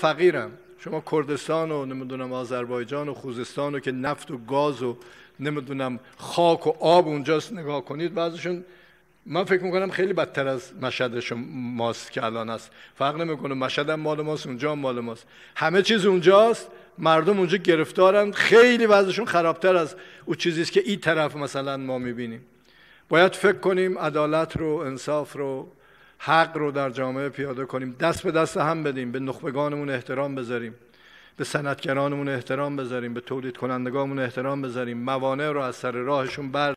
فقیرم شما کردستان و نمیدونم آذربایجان و خوزستان و که نفت و گاز و نمیدونم خاک و آب اونجاست نگاه کنید بعضشون من فکر میکنم خیلی بدتر از مشهد ماست که الان است فرق نمیکنه مشهد مال ماست اونجا هم مال ماست همه چیز اونجاست مردم اونجا گرفتارند، خیلی وضعشون خرابتر از او چیزی است که این طرف مثلا ما میبینیم باید فکر کنیم عدالت رو انصاف رو حق رو در جامعه پیاده کنیم دست به دست هم بدیم به نخبگانمون احترام بذاریم به صنعتگرانمون احترام بذاریم به تولید کنندگانمون احترام بذاریم موانع رو از سر راهشون بر